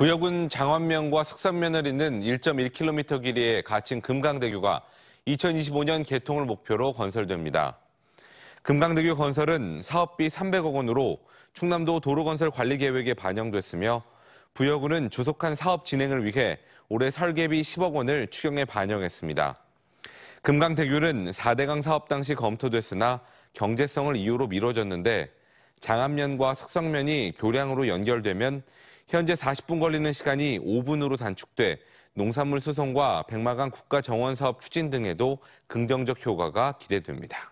부여군 장안면과 석산면을 잇는 1.1km 길이의 가칭 금강대교가 2025년 개통을 목표로 건설됩니다. 금강대교 건설은 사업비 300억 원으로 충남도 도로건설 관리 계획에 반영됐으며 부여군은 조속한 사업 진행을 위해 올해 설계비 10억 원을 추경에 반영했습니다. 금강대교는 4대강 사업 당시 검토됐으나 경제성을 이유로 미뤄졌는데 장안면과 석상면이 교량으로 연결되면 현재 40분 걸리는 시간이 5분으로 단축돼 농산물 수송과 백마강 국가 정원 사업 추진 등에도 긍정적 효과가 기대됩니다.